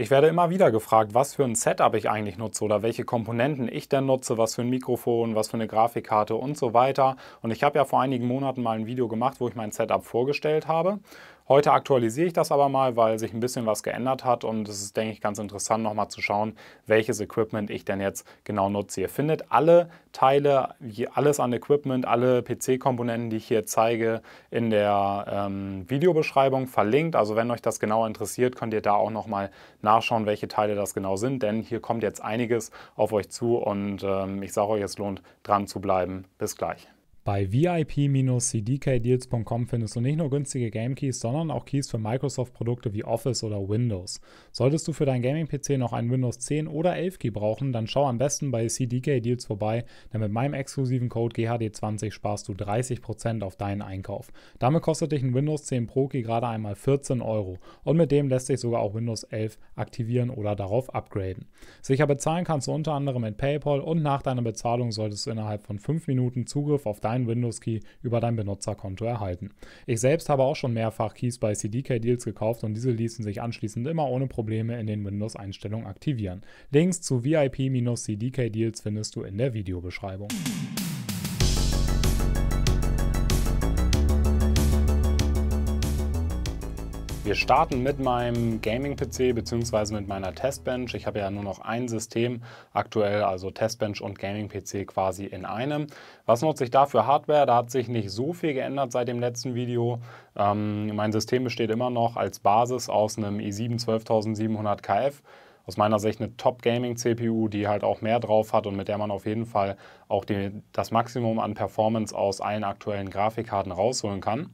Ich werde immer wieder gefragt, was für ein Setup ich eigentlich nutze oder welche Komponenten ich denn nutze, was für ein Mikrofon, was für eine Grafikkarte und so weiter. Und ich habe ja vor einigen Monaten mal ein Video gemacht, wo ich mein Setup vorgestellt habe. Heute aktualisiere ich das aber mal, weil sich ein bisschen was geändert hat und es ist, denke ich, ganz interessant nochmal zu schauen, welches Equipment ich denn jetzt genau nutze. Ihr findet alle Teile, alles an Equipment, alle PC-Komponenten, die ich hier zeige, in der ähm, Videobeschreibung verlinkt. Also wenn euch das genau interessiert, könnt ihr da auch nochmal nachschauen, welche Teile das genau sind, denn hier kommt jetzt einiges auf euch zu und ähm, ich sage euch, es lohnt dran zu bleiben. Bis gleich. Bei VIP-cdkdeals.com findest du nicht nur günstige Game Keys, sondern auch Keys für Microsoft-Produkte wie Office oder Windows. Solltest du für deinen Gaming-PC noch einen Windows 10 oder 11 Key brauchen, dann schau am besten bei CDK Deals vorbei, denn mit meinem exklusiven Code GHD20 sparst du 30% auf deinen Einkauf. Damit kostet dich ein Windows 10 Pro Key gerade einmal 14 Euro und mit dem lässt sich sogar auch Windows 11 aktivieren oder darauf upgraden. Sicher bezahlen kannst du unter anderem mit PayPal und nach deiner Bezahlung solltest du innerhalb von 5 Minuten Zugriff auf deinen einen Windows-Key über dein Benutzerkonto erhalten. Ich selbst habe auch schon mehrfach Keys bei CDK-Deals gekauft und diese ließen sich anschließend immer ohne Probleme in den Windows-Einstellungen aktivieren. Links zu VIP-CDK-Deals findest du in der Videobeschreibung. Wir starten mit meinem Gaming-PC bzw. mit meiner Testbench. Ich habe ja nur noch ein System aktuell, also Testbench und Gaming-PC quasi in einem. Was nutze ich da für Hardware? Da hat sich nicht so viel geändert seit dem letzten Video. Ähm, mein System besteht immer noch als Basis aus einem i7 12700 KF aus meiner Sicht eine Top-Gaming-CPU, die halt auch mehr drauf hat und mit der man auf jeden Fall auch die, das Maximum an Performance aus allen aktuellen Grafikkarten rausholen kann.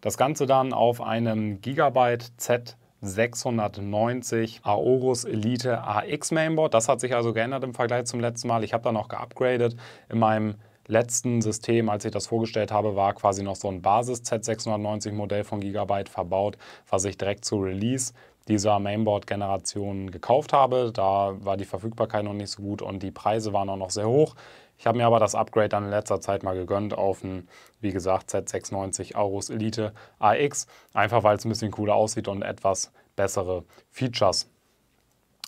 Das Ganze dann auf einem Gigabyte Z 690 Aorus Elite AX Mainboard. Das hat sich also geändert im Vergleich zum letzten Mal. Ich habe da noch geupgradet. In meinem letzten System, als ich das vorgestellt habe, war quasi noch so ein Basis Z690 Modell von Gigabyte verbaut, was ich direkt zu Release dieser Mainboard-Generation gekauft habe. Da war die Verfügbarkeit noch nicht so gut und die Preise waren auch noch sehr hoch. Ich habe mir aber das Upgrade dann in letzter Zeit mal gegönnt auf ein, wie gesagt, Z96 Aorus Elite AX, einfach weil es ein bisschen cooler aussieht und etwas bessere Features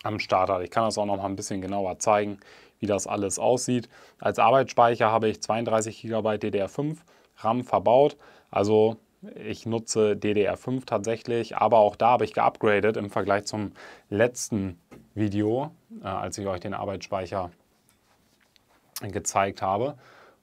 am Start hat. Ich kann das auch noch mal ein bisschen genauer zeigen, wie das alles aussieht. Als Arbeitsspeicher habe ich 32 GB DDR5 RAM verbaut, also ich nutze DDR5 tatsächlich, aber auch da habe ich geupgradet im Vergleich zum letzten Video, äh, als ich euch den Arbeitsspeicher gezeigt habe.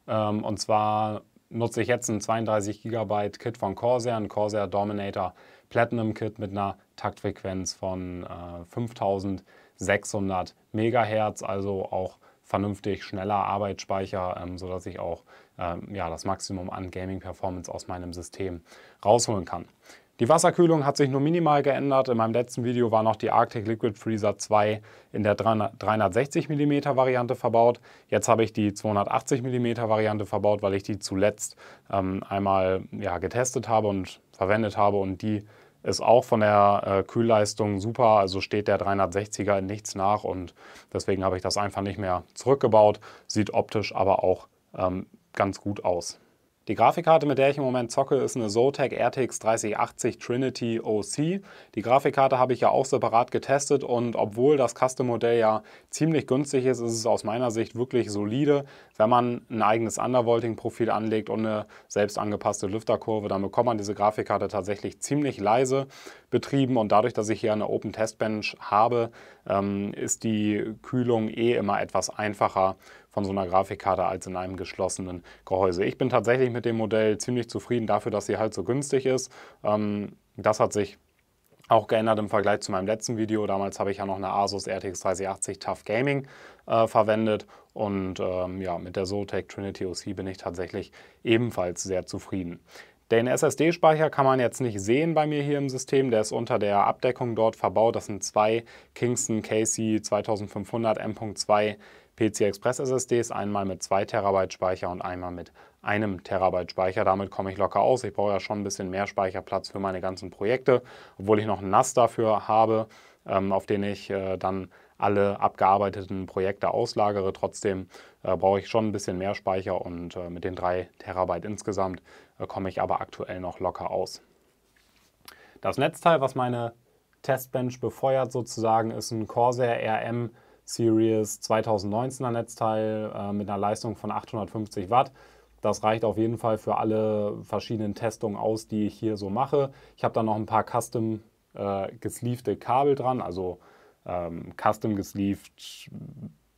Ähm, und zwar nutze ich jetzt ein 32 GB Kit von Corsair, ein Corsair Dominator Platinum Kit mit einer Taktfrequenz von äh, 5600 MHz, also auch vernünftig schneller Arbeitsspeicher, ähm, sodass ich auch ähm, ja, das Maximum an Gaming-Performance aus meinem System rausholen kann. Die Wasserkühlung hat sich nur minimal geändert. In meinem letzten Video war noch die Arctic Liquid Freezer 2 in der 360 mm Variante verbaut. Jetzt habe ich die 280 mm Variante verbaut, weil ich die zuletzt ähm, einmal ja, getestet habe und verwendet habe und die ist auch von der äh, Kühlleistung super, also steht der 360er in nichts nach und deswegen habe ich das einfach nicht mehr zurückgebaut. Sieht optisch aber auch ähm, ganz gut aus. Die Grafikkarte, mit der ich im Moment zocke, ist eine Zotac RTX 3080 Trinity OC. Die Grafikkarte habe ich ja auch separat getestet und obwohl das Custom-Modell ja ziemlich günstig ist, ist es aus meiner Sicht wirklich solide. Wenn man ein eigenes Undervolting-Profil anlegt und eine selbst angepasste Lüfterkurve, dann bekommt man diese Grafikkarte tatsächlich ziemlich leise betrieben und dadurch, dass ich hier eine Open Test Bench habe, ähm, ist die Kühlung eh immer etwas einfacher von so einer Grafikkarte als in einem geschlossenen Gehäuse. Ich bin tatsächlich mit dem Modell ziemlich zufrieden dafür, dass sie halt so günstig ist. Ähm, das hat sich auch geändert im Vergleich zu meinem letzten Video. Damals habe ich ja noch eine Asus RTX 3080 Tough Gaming äh, verwendet und ähm, ja, mit der Zotac Trinity OC bin ich tatsächlich ebenfalls sehr zufrieden. Den SSD-Speicher kann man jetzt nicht sehen bei mir hier im System, der ist unter der Abdeckung dort verbaut. Das sind zwei Kingston Casey 2500 M.2 PCI Express SSDs, einmal mit 2 Terabyte Speicher und einmal mit einem Terabyte Speicher. Damit komme ich locker aus. Ich brauche ja schon ein bisschen mehr Speicherplatz für meine ganzen Projekte, obwohl ich noch einen NAS dafür habe, ähm, auf den ich äh, dann alle abgearbeiteten Projekte auslagere. Trotzdem äh, brauche ich schon ein bisschen mehr Speicher und äh, mit den 3 Terabyte insgesamt äh, komme ich aber aktuell noch locker aus. Das Netzteil, was meine Testbench befeuert sozusagen, ist ein Corsair RM Series 2019er Netzteil äh, mit einer Leistung von 850 Watt. Das reicht auf jeden Fall für alle verschiedenen Testungen aus, die ich hier so mache. Ich habe da noch ein paar custom äh, gesleevte Kabel dran, also ähm, custom gesleeved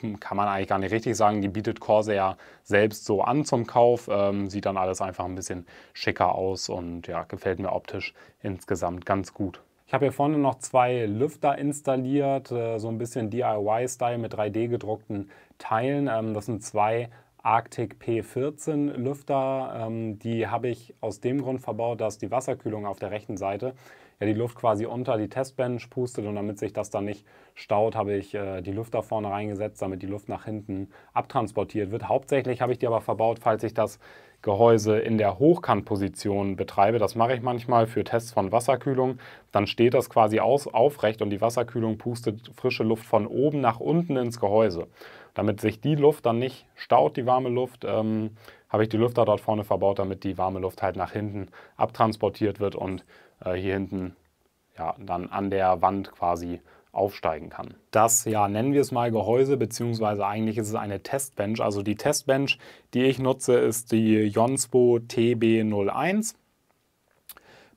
hm, kann man eigentlich gar nicht richtig sagen. Die bietet Corsair selbst so an zum Kauf. Ähm, sieht dann alles einfach ein bisschen schicker aus und ja, gefällt mir optisch insgesamt ganz gut. Ich habe hier vorne noch zwei Lüfter installiert, äh, so ein bisschen DIY-Style mit 3D gedruckten Teilen. Ähm, das sind zwei Arctic P14 Lüfter. Ähm, die habe ich aus dem Grund verbaut, dass die Wasserkühlung auf der rechten Seite ja die Luft quasi unter die Testbench pustet und damit sich das dann nicht staut, habe ich äh, die Lüfter vorne reingesetzt, damit die Luft nach hinten abtransportiert wird. Hauptsächlich habe ich die aber verbaut, falls ich das Gehäuse in der Hochkantposition betreibe, das mache ich manchmal für Tests von Wasserkühlung, dann steht das quasi aus, aufrecht und die Wasserkühlung pustet frische Luft von oben nach unten ins Gehäuse. Damit sich die Luft dann nicht staut, die warme Luft, ähm, habe ich die Lüfter dort vorne verbaut, damit die warme Luft halt nach hinten abtransportiert wird und äh, hier hinten ja, dann an der Wand quasi aufsteigen kann. Das, ja, nennen wir es mal Gehäuse, beziehungsweise eigentlich ist es eine Testbench. Also die Testbench, die ich nutze, ist die Jonspo TB01.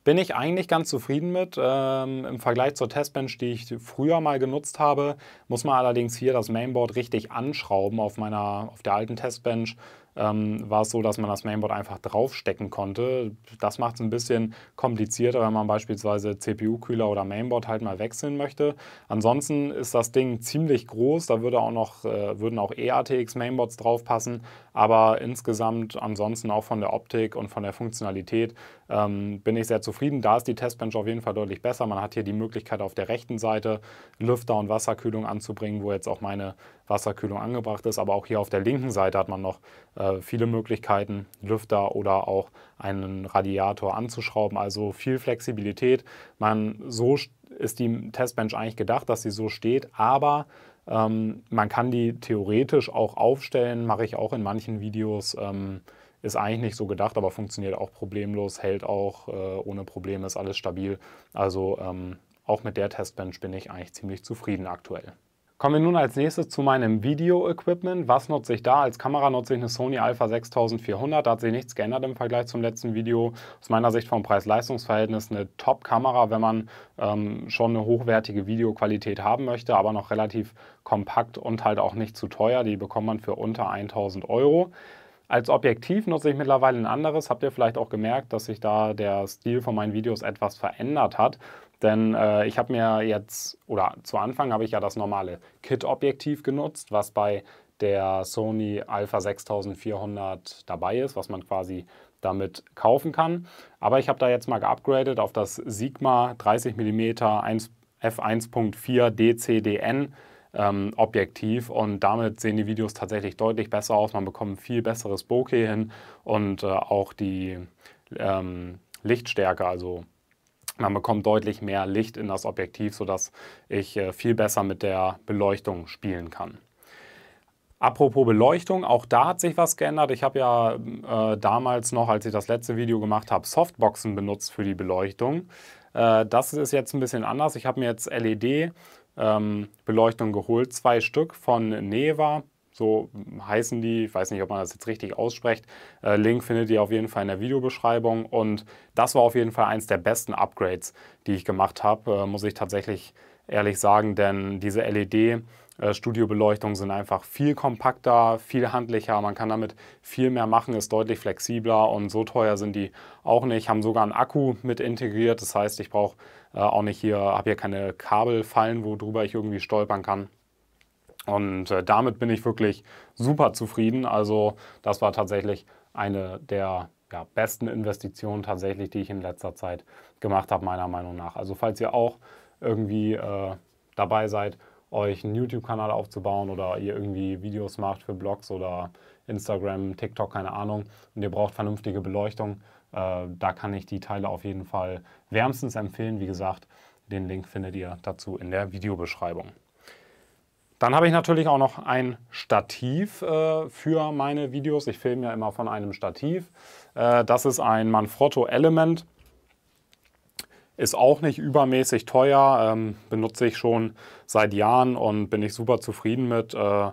Bin ich eigentlich ganz zufrieden mit. Ähm, Im Vergleich zur Testbench, die ich früher mal genutzt habe, muss man allerdings hier das Mainboard richtig anschrauben auf meiner, auf der alten Testbench ähm, war es so, dass man das Mainboard einfach draufstecken konnte. Das macht es ein bisschen komplizierter, wenn man beispielsweise CPU-Kühler oder Mainboard halt mal wechseln möchte. Ansonsten ist das Ding ziemlich groß, da würde auch noch, äh, würden auch eATX-Mainboards draufpassen, aber insgesamt ansonsten auch von der Optik und von der Funktionalität ähm, bin ich sehr zufrieden. Da ist die Testbench auf jeden Fall deutlich besser. Man hat hier die Möglichkeit auf der rechten Seite Lüfter und Wasserkühlung anzubringen, wo jetzt auch meine Wasserkühlung angebracht ist. Aber auch hier auf der linken Seite hat man noch äh, viele Möglichkeiten, Lüfter oder auch einen Radiator anzuschrauben. Also viel Flexibilität. Man, so ist die Testbench eigentlich gedacht, dass sie so steht, aber ähm, man kann die theoretisch auch aufstellen, mache ich auch in manchen Videos. Ähm, ist eigentlich nicht so gedacht, aber funktioniert auch problemlos, hält auch äh, ohne Probleme, ist alles stabil. Also ähm, auch mit der Testbench bin ich eigentlich ziemlich zufrieden aktuell. Kommen wir nun als nächstes zu meinem Video-Equipment. Was nutze ich da? Als Kamera nutze ich eine Sony Alpha 6400. Da hat sich nichts geändert im Vergleich zum letzten Video. Aus meiner Sicht vom Preis-Leistungs-Verhältnis eine Top-Kamera, wenn man ähm, schon eine hochwertige Videoqualität haben möchte, aber noch relativ kompakt und halt auch nicht zu teuer. Die bekommt man für unter 1000 Euro. Als Objektiv nutze ich mittlerweile ein anderes. Habt ihr vielleicht auch gemerkt, dass sich da der Stil von meinen Videos etwas verändert hat. Denn äh, ich habe mir jetzt, oder zu Anfang habe ich ja das normale Kit-Objektiv genutzt, was bei der Sony Alpha 6400 dabei ist, was man quasi damit kaufen kann. Aber ich habe da jetzt mal geupgradet auf das Sigma 30 mm 1, f1.4 DCDN ähm, Objektiv und damit sehen die Videos tatsächlich deutlich besser aus. Man bekommt viel besseres Bokeh hin und äh, auch die ähm, Lichtstärke, also man bekommt deutlich mehr Licht in das Objektiv, sodass ich äh, viel besser mit der Beleuchtung spielen kann. Apropos Beleuchtung, auch da hat sich was geändert. Ich habe ja äh, damals noch, als ich das letzte Video gemacht habe, Softboxen benutzt für die Beleuchtung. Äh, das ist jetzt ein bisschen anders. Ich habe mir jetzt LED-Beleuchtung ähm, geholt, zwei Stück von Neva so heißen die. Ich weiß nicht, ob man das jetzt richtig ausspricht. Äh, Link findet ihr auf jeden Fall in der Videobeschreibung. Und das war auf jeden Fall eins der besten Upgrades, die ich gemacht habe, äh, muss ich tatsächlich ehrlich sagen, denn diese LED. Äh, Studiobeleuchtungen sind einfach viel kompakter, viel handlicher, man kann damit viel mehr machen, ist deutlich flexibler und so teuer sind die auch nicht, haben sogar einen Akku mit integriert, das heißt, ich brauche äh, auch nicht hier, habe hier keine Kabelfallen, worüber ich irgendwie stolpern kann. Und äh, damit bin ich wirklich super zufrieden. Also das war tatsächlich eine der ja, besten Investitionen tatsächlich, die ich in letzter Zeit gemacht habe, meiner Meinung nach. Also falls ihr auch irgendwie äh, dabei seid, euch einen YouTube-Kanal aufzubauen oder ihr irgendwie Videos macht für Blogs oder Instagram, TikTok, keine Ahnung, und ihr braucht vernünftige Beleuchtung, äh, da kann ich die Teile auf jeden Fall wärmstens empfehlen. Wie gesagt, den Link findet ihr dazu in der Videobeschreibung. Dann habe ich natürlich auch noch ein Stativ äh, für meine Videos. Ich filme ja immer von einem Stativ. Äh, das ist ein Manfrotto Element. Ist auch nicht übermäßig teuer, ähm, benutze ich schon seit Jahren und bin ich super zufrieden mit. Äh,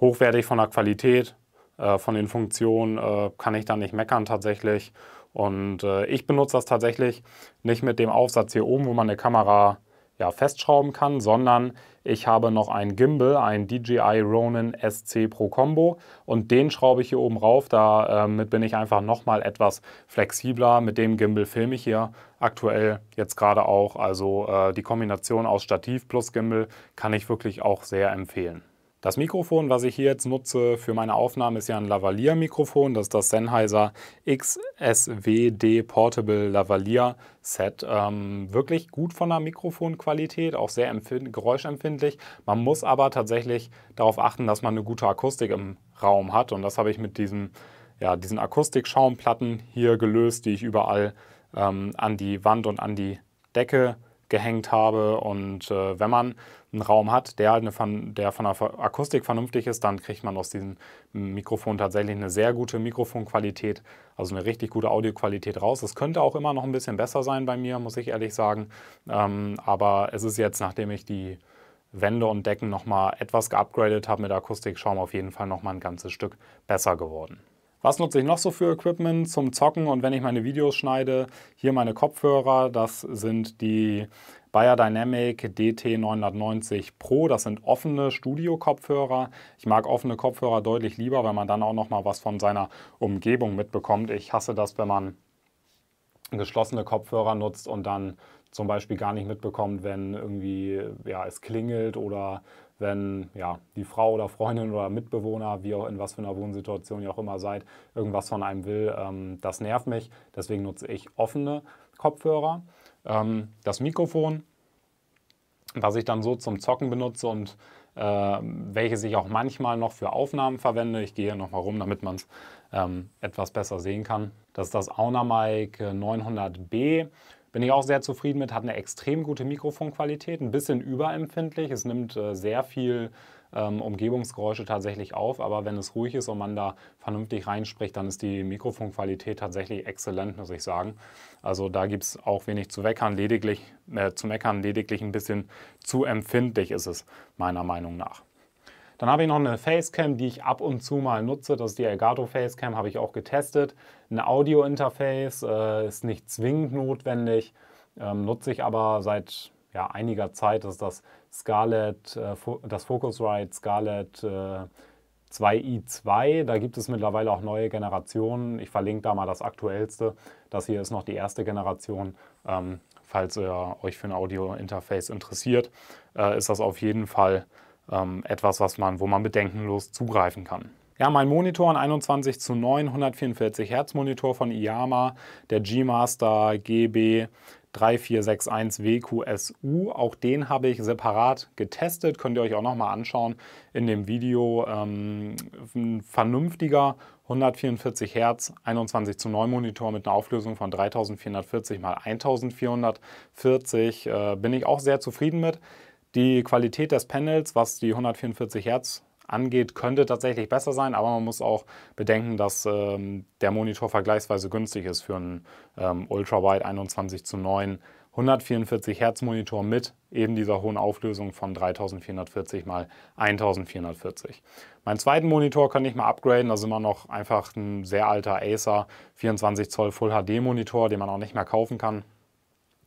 hochwertig von der Qualität, äh, von den Funktionen äh, kann ich da nicht meckern tatsächlich. Und äh, ich benutze das tatsächlich nicht mit dem Aufsatz hier oben, wo man eine Kamera ja, festschrauben kann, sondern ich habe noch einen Gimbal, einen DJI Ronin SC Pro Combo und den schraube ich hier oben rauf. Damit ähm, bin ich einfach nochmal etwas flexibler. Mit dem Gimbal filme ich hier aktuell jetzt gerade auch. Also äh, die Kombination aus Stativ plus Gimbal kann ich wirklich auch sehr empfehlen. Das Mikrofon, was ich hier jetzt nutze für meine Aufnahme, ist ja ein Lavalier-Mikrofon. Das ist das Sennheiser XSWD Portable Lavalier Set. Ähm, wirklich gut von der Mikrofonqualität, auch sehr geräuschempfindlich. Man muss aber tatsächlich darauf achten, dass man eine gute Akustik im Raum hat. Und das habe ich mit diesem, ja, diesen Akustikschaumplatten hier gelöst, die ich überall ähm, an die Wand und an die Decke gehängt habe. Und äh, wenn man einen Raum hat, der halt eine von, der von der Akustik vernünftig ist, dann kriegt man aus diesem Mikrofon tatsächlich eine sehr gute Mikrofonqualität, also eine richtig gute Audioqualität raus. Es könnte auch immer noch ein bisschen besser sein bei mir, muss ich ehrlich sagen. Ähm, aber es ist jetzt, nachdem ich die Wände und Decken nochmal etwas geupgradet habe mit Akustik, Akustikschauben auf jeden Fall nochmal ein ganzes Stück besser geworden. Was nutze ich noch so für Equipment zum Zocken und wenn ich meine Videos schneide? Hier meine Kopfhörer, das sind die Biodynamic DT990 Pro, das sind offene Studio-Kopfhörer. Ich mag offene Kopfhörer deutlich lieber, weil man dann auch noch mal was von seiner Umgebung mitbekommt. Ich hasse das, wenn man geschlossene Kopfhörer nutzt und dann zum Beispiel gar nicht mitbekommt, wenn irgendwie ja, es klingelt oder wenn ja, die Frau oder Freundin oder Mitbewohner, wie auch in was für einer Wohnsituation ihr auch immer seid, irgendwas von einem will, ähm, das nervt mich. Deswegen nutze ich offene Kopfhörer. Ähm, das Mikrofon, was ich dann so zum Zocken benutze und äh, welches ich auch manchmal noch für Aufnahmen verwende. Ich gehe hier nochmal rum, damit man es ähm, etwas besser sehen kann. Das ist das Auna Mic 900B bin ich auch sehr zufrieden mit, hat eine extrem gute Mikrofonqualität, ein bisschen überempfindlich. Es nimmt äh, sehr viel ähm, Umgebungsgeräusche tatsächlich auf, aber wenn es ruhig ist und man da vernünftig reinspricht, dann ist die Mikrofonqualität tatsächlich exzellent, muss ich sagen. Also da gibt es auch wenig zu meckern, lediglich, äh, zu meckern, lediglich ein bisschen zu empfindlich ist es meiner Meinung nach. Dann habe ich noch eine Facecam, die ich ab und zu mal nutze. Das ist die Elgato Facecam, habe ich auch getestet. Ein Audio-Interface äh, ist nicht zwingend notwendig, ähm, nutze ich aber seit ja, einiger Zeit. Das ist das Scarlett, äh, das Focusrite Scarlett äh, 2i2. Da gibt es mittlerweile auch neue Generationen. Ich verlinke da mal das aktuellste. Das hier ist noch die erste Generation. Ähm, falls ihr euch für ein Audio-Interface interessiert, äh, ist das auf jeden Fall ähm, etwas, was man, wo man bedenkenlos zugreifen kann. Ja, mein Monitor, ein 21 zu 9 144 Hertz Monitor von Iyama, der G-Master GB 3461WQSU. Auch den habe ich separat getestet, könnt ihr euch auch nochmal anschauen in dem Video. Ähm, ein vernünftiger 144 Hertz, 21 zu 9 Monitor mit einer Auflösung von 3440 x 1440 äh, bin ich auch sehr zufrieden mit. Die Qualität des Panels, was die 144 Hertz angeht, könnte tatsächlich besser sein, aber man muss auch bedenken, dass ähm, der Monitor vergleichsweise günstig ist für einen ähm, Ultrawide 21 zu 9 144 Hertz Monitor mit eben dieser hohen Auflösung von 3440 mal 1440. Meinen zweiten Monitor kann ich mal upgraden, das ist immer noch einfach ein sehr alter Acer 24 Zoll Full HD Monitor, den man auch nicht mehr kaufen kann.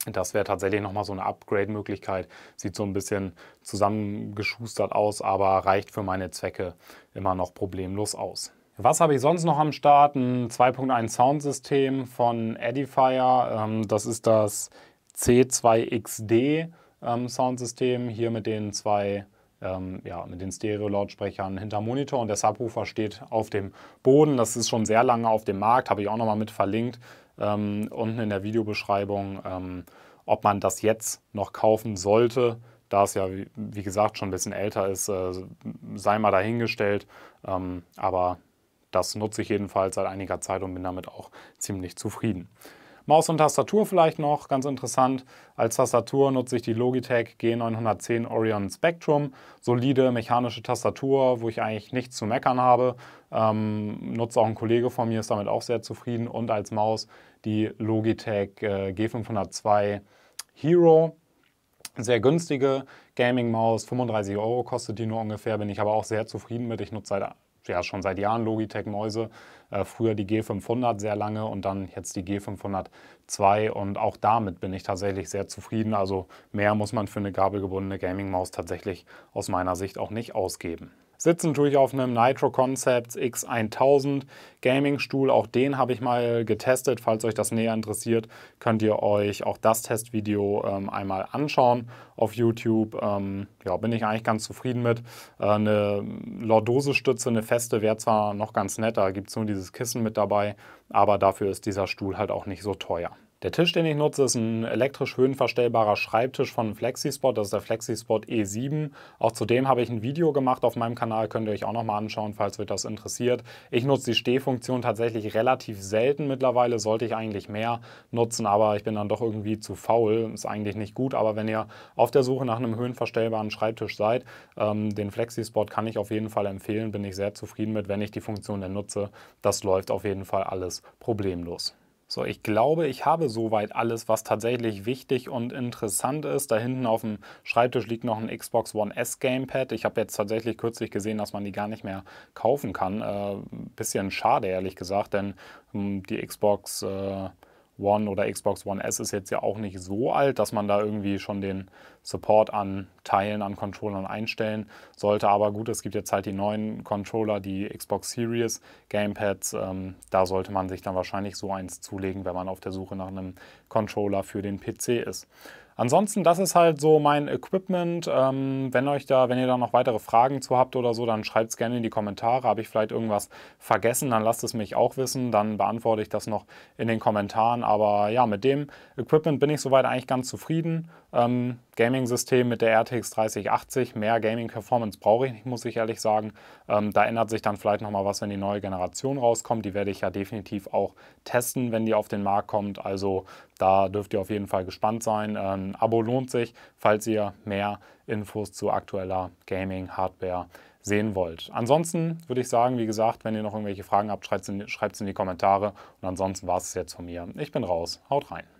Das wäre tatsächlich nochmal so eine Upgrade-Möglichkeit. Sieht so ein bisschen zusammengeschustert aus, aber reicht für meine Zwecke immer noch problemlos aus. Was habe ich sonst noch am Start? Ein 2.1 Soundsystem von Edifier. Ähm, das ist das C2XD ähm, Soundsystem. Hier mit den zwei ähm, ja, mit den Stereo-Lautsprechern hinter Monitor und der Subwoofer steht auf dem Boden. Das ist schon sehr lange auf dem Markt, habe ich auch nochmal mit verlinkt ähm, unten in der Videobeschreibung, ähm, ob man das jetzt noch kaufen sollte. Da es ja, wie gesagt, schon ein bisschen älter ist, äh, sei mal dahingestellt. Ähm, aber das nutze ich jedenfalls seit einiger Zeit und bin damit auch ziemlich zufrieden. Maus und Tastatur vielleicht noch, ganz interessant. Als Tastatur nutze ich die Logitech G910 Orion Spectrum. Solide mechanische Tastatur, wo ich eigentlich nichts zu meckern habe. Ähm, nutze auch ein Kollege von mir, ist damit auch sehr zufrieden. Und als Maus die Logitech äh, G502 Hero sehr günstige Gaming-Maus, 35 Euro kostet die nur ungefähr, bin ich aber auch sehr zufrieden mit. Ich nutze seit ja schon seit Jahren Logitech-Mäuse. Äh, früher die G500 sehr lange und dann jetzt die G502 und auch damit bin ich tatsächlich sehr zufrieden. Also mehr muss man für eine gabelgebundene Gaming-Maus tatsächlich aus meiner Sicht auch nicht ausgeben. Sitzen tue ich auf einem Nitro Concepts X1000 Gaming Stuhl. Auch den habe ich mal getestet. Falls euch das näher interessiert, könnt ihr euch auch das Testvideo ähm, einmal anschauen auf YouTube. Ähm, ja, bin ich eigentlich ganz zufrieden mit. Äh, eine Lordose-Stütze, eine feste, wäre zwar noch ganz nett. Da gibt es nur dieses Kissen mit dabei. Aber dafür ist dieser Stuhl halt auch nicht so teuer. Der Tisch, den ich nutze, ist ein elektrisch höhenverstellbarer Schreibtisch von Flexispot, das ist der Flexispot E7. Auch zudem habe ich ein Video gemacht auf meinem Kanal, könnt ihr euch auch nochmal anschauen, falls euch das interessiert. Ich nutze die Stehfunktion tatsächlich relativ selten mittlerweile, sollte ich eigentlich mehr nutzen, aber ich bin dann doch irgendwie zu faul, ist eigentlich nicht gut. Aber wenn ihr auf der Suche nach einem höhenverstellbaren Schreibtisch seid, ähm, den Flexispot kann ich auf jeden Fall empfehlen, bin ich sehr zufrieden mit, wenn ich die Funktion denn nutze. Das läuft auf jeden Fall alles problemlos. So, ich glaube, ich habe soweit alles, was tatsächlich wichtig und interessant ist. Da hinten auf dem Schreibtisch liegt noch ein Xbox One S Gamepad. Ich habe jetzt tatsächlich kürzlich gesehen, dass man die gar nicht mehr kaufen kann. Äh, bisschen schade, ehrlich gesagt, denn hm, die Xbox... Äh, One oder Xbox One S ist jetzt ja auch nicht so alt, dass man da irgendwie schon den Support an Teilen, an Controllern einstellen sollte. Aber gut, es gibt jetzt halt die neuen Controller, die Xbox Series Gamepads. Ähm, da sollte man sich dann wahrscheinlich so eins zulegen, wenn man auf der Suche nach einem Controller für den PC ist. Ansonsten, das ist halt so mein Equipment. Ähm, wenn euch da, wenn ihr da noch weitere Fragen zu habt oder so, dann schreibt es gerne in die Kommentare. Habe ich vielleicht irgendwas vergessen, dann lasst es mich auch wissen. Dann beantworte ich das noch in den Kommentaren. Aber ja, mit dem Equipment bin ich soweit eigentlich ganz zufrieden. Ähm, Gaming-System mit der RTX 3080, mehr Gaming-Performance brauche ich nicht, muss ich ehrlich sagen. Ähm, da ändert sich dann vielleicht nochmal was, wenn die neue Generation rauskommt. Die werde ich ja definitiv auch testen, wenn die auf den Markt kommt. Also da dürft ihr auf jeden Fall gespannt sein. Ein ähm, Abo lohnt sich, falls ihr mehr Infos zu aktueller Gaming-Hardware sehen wollt. Ansonsten würde ich sagen, wie gesagt, wenn ihr noch irgendwelche Fragen habt, schreibt es in, in, die Kommentare. Und ansonsten war es jetzt von mir. Ich bin raus. Haut rein.